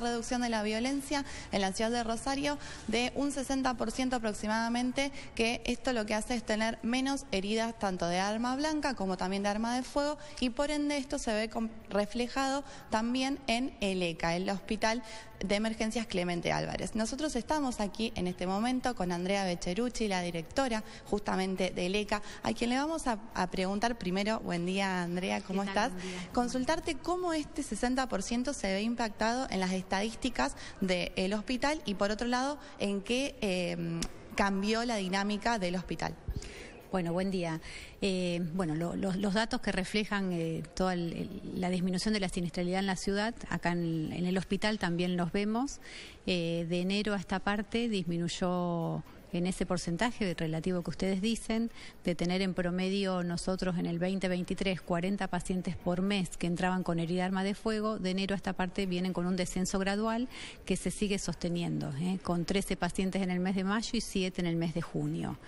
reducción de la violencia en la ciudad de Rosario de un 60% aproximadamente, que esto lo que hace es tener menos heridas tanto de arma blanca como también de arma de fuego y por ende esto se ve reflejado también en el ECA, el Hospital de Emergencias Clemente Álvarez. Nosotros estamos aquí en este momento con Andrea Becherucci, la directora justamente de ECA, a quien le vamos a, preguntar primero, buen día Andrea, ¿cómo estás? Consultarte cómo este 60% se ve impactado en las estadísticas del hospital y por otro lado, en qué eh, cambió la dinámica del hospital. Bueno, buen día. Eh, bueno, los, datos que reflejan eh, toda la disminución de la siniestralidad en la ciudad, acá en el, hospital también los vemos. Eh, de enero a esta parte disminuyó en ese porcentaje relativo que ustedes dicen, de tener en promedio nosotros en el 2023 40 pacientes por mes que entraban con herida arma de fuego, de enero a esta parte vienen con un descenso gradual que se sigue sosteniendo, con 13 pacientes en el mes de mayo y 7 en el mes de junio.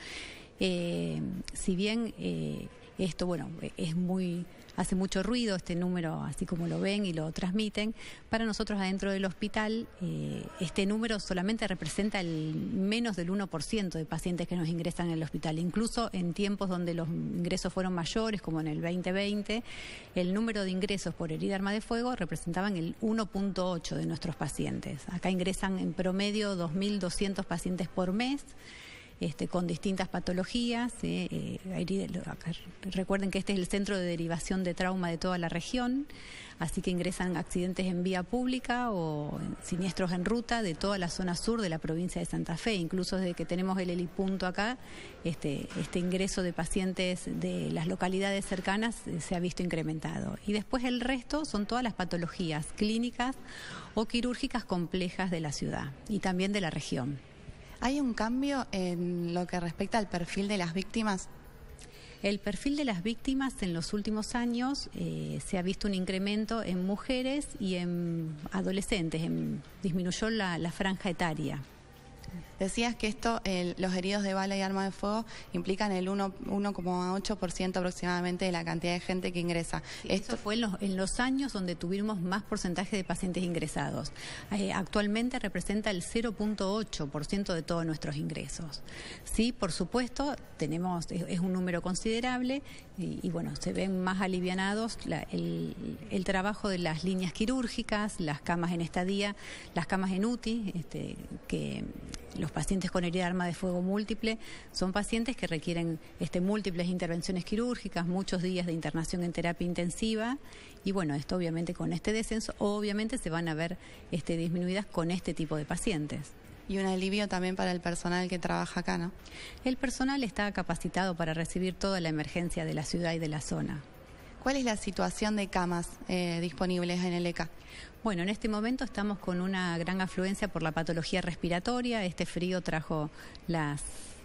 Eh, si bien eh, esto, bueno, es muy, hace mucho ruido este número, así como lo ven y lo transmiten, para nosotros adentro del hospital, eh, este número solamente representa el menos del 1% de pacientes que nos ingresan en el hospital. Incluso en tiempos donde los ingresos fueron mayores, como en el 2020, el número de ingresos por herida arma de fuego representaban el 1.8 de nuestros pacientes. Acá ingresan en promedio 2.200 pacientes por mes. Este, con distintas patologías. ¿eh? Eh, recuerden que este es el centro de derivación de trauma de toda la región, así que ingresan accidentes en vía pública o siniestros en ruta de toda la zona sur de la provincia de Santa Fe, incluso desde que tenemos el helipunto acá, este, este ingreso de pacientes de las localidades cercanas eh, se ha visto incrementado. Y después el resto son todas las patologías clínicas o quirúrgicas complejas de la ciudad y también de la región. ¿Hay un cambio en lo que respecta al perfil de las víctimas? El perfil de las víctimas en los últimos años eh, se ha visto un incremento en mujeres y en adolescentes, disminuyó la franja etaria. Decías que esto, los heridos de bala y arma de fuego implican el 1,8% aproximadamente de la cantidad de gente que ingresa. esto fue en los, en los, años donde tuvimos más porcentaje de pacientes ingresados. Eh, actualmente representa el 0,8% de todos nuestros ingresos. Sí, por supuesto, tenemos es, un número considerable y, bueno, se ven más alivianados el, trabajo de las líneas quirúrgicas, las camas en estadía, las camas en UTI, este, que los pacientes con herida de arma de fuego múltiple son pacientes que requieren este, múltiples intervenciones quirúrgicas, muchos días de internación en terapia intensiva y bueno, esto obviamente con este descenso, obviamente se van a ver este, disminuidas con este tipo de pacientes. Y un alivio también para el personal que trabaja acá, ¿no? El personal está capacitado para recibir toda la emergencia de la ciudad y de la zona. ¿Cuál es la situación de camas eh, disponibles en el ECA? Bueno, en este momento estamos con una gran afluencia por la patología respiratoria. Este frío trajo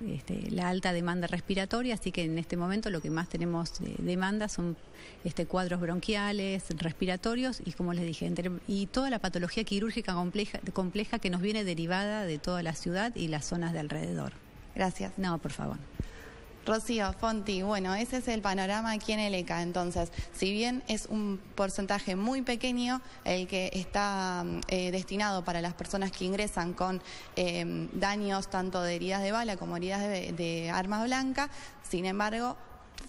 este, la alta demanda respiratoria, así que en este momento lo que más tenemos de demanda son este, cuadros bronquiales, respiratorios y, como les dije, y toda la patología quirúrgica compleja, compleja que nos viene derivada de toda la ciudad y las zonas de alrededor. Gracias. No, por favor. Rocío, Fonti, bueno, ese es el panorama aquí en el ECA. Entonces, si bien es un porcentaje muy pequeño el que está eh, destinado para las personas que ingresan con eh, daños tanto de heridas de bala como heridas de, de arma blanca, sin embargo,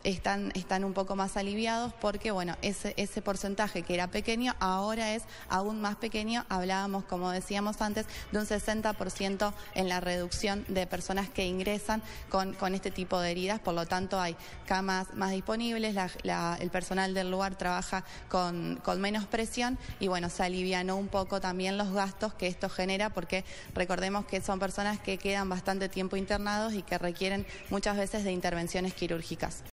están, un poco más aliviados porque, bueno, ese, porcentaje que era pequeño ahora es aún más pequeño. Hablábamos, como decíamos antes, de un 60% en la reducción de personas que ingresan con, este tipo de heridas. Por lo tanto, hay camas más disponibles, el personal del lugar trabaja con, menos presión y, bueno, se alivianó un poco también los gastos que esto genera porque recordemos que son personas que quedan bastante tiempo internados y que requieren muchas veces de intervenciones quirúrgicas.